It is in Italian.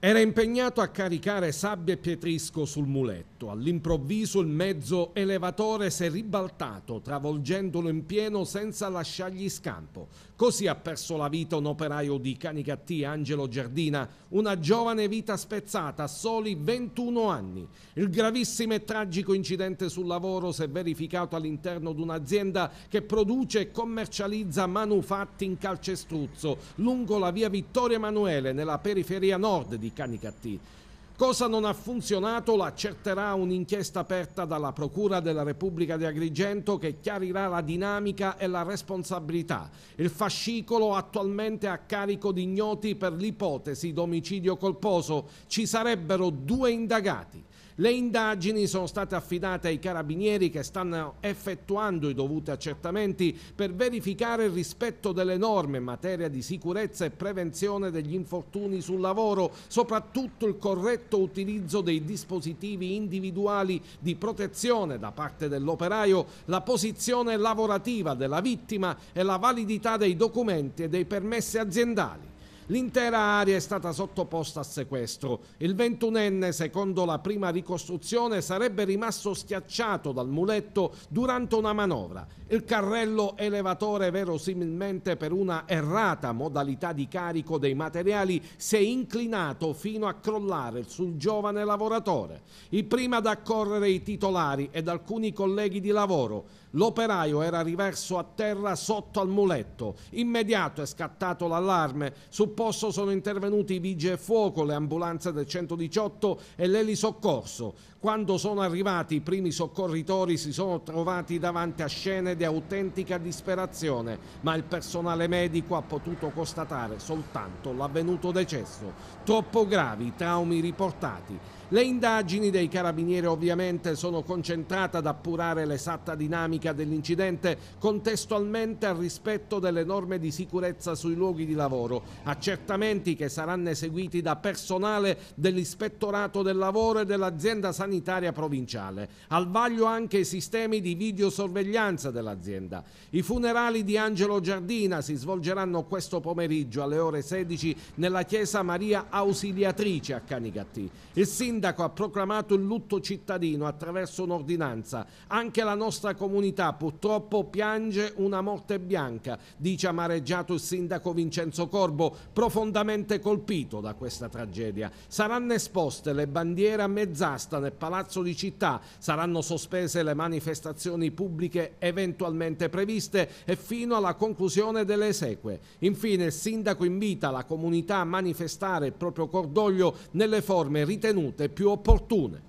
Era impegnato a caricare sabbia e pietrisco sul muletto letto. All'improvviso il mezzo elevatore si è ribaltato, travolgendolo in pieno senza lasciargli scampo. Così ha perso la vita un operaio di Canicattì, Angelo Giardina, una giovane vita spezzata a soli 21 anni. Il gravissimo e tragico incidente sul lavoro si è verificato all'interno di un'azienda che produce e commercializza manufatti in calcestruzzo lungo la via Vittorio Emanuele nella periferia nord di Canicattì. Cosa non ha funzionato lo accerterà un'inchiesta aperta dalla Procura della Repubblica di Agrigento che chiarirà la dinamica e la responsabilità. Il fascicolo attualmente a carico di ignoti per l'ipotesi d'omicidio colposo. Ci sarebbero due indagati. Le indagini sono state affidate ai carabinieri che stanno effettuando i dovuti accertamenti per verificare il rispetto delle norme in materia di sicurezza e prevenzione degli infortuni sul lavoro, soprattutto il corretto utilizzo dei dispositivi individuali di protezione da parte dell'operaio, la posizione lavorativa della vittima e la validità dei documenti e dei permessi aziendali. L'intera area è stata sottoposta a sequestro. Il 21enne, secondo la prima ricostruzione, sarebbe rimasto schiacciato dal muletto durante una manovra. Il carrello elevatore verosimilmente per una errata modalità di carico dei materiali si è inclinato fino a crollare sul giovane lavoratore. I primi ad accorrere i titolari ed alcuni colleghi di lavoro. L'operaio era riverso a terra sotto al muletto. Immediato è scattato l'allarme. Su posto sono intervenuti i vigili e fuoco, le ambulanze del 118 e l'elisoccorso. Quando sono arrivati i primi soccorritori si sono trovati davanti a scene di autentica disperazione, ma il personale medico ha potuto constatare soltanto l'avvenuto decesso. Troppo gravi i traumi riportati. Le indagini dei carabinieri ovviamente sono concentrate ad appurare l'esatta dinamica dell'incidente contestualmente al rispetto delle norme di sicurezza sui luoghi di lavoro, accertamenti che saranno eseguiti da personale dell'Ispettorato del Lavoro e dell'azienda sanitaria provinciale. Al vaglio anche i sistemi di videosorveglianza dell'azienda. I funerali di Angelo Giardina si svolgeranno questo pomeriggio alle ore 16 nella chiesa Maria Ausiliatrice a Canicattì. Il sindaco ha proclamato il lutto cittadino attraverso un'ordinanza. Anche la nostra comunità purtroppo piange una morte bianca, dice amareggiato il sindaco Vincenzo Corbo, profondamente colpito da questa tragedia. Saranno esposte le bandiere a mezz'asta nel palazzo di città, saranno sospese le manifestazioni pubbliche eventualmente previste e fino alla conclusione delle esequie. Infine il sindaco invita la comunità a manifestare il proprio cordoglio nelle forme ritenute più opportune.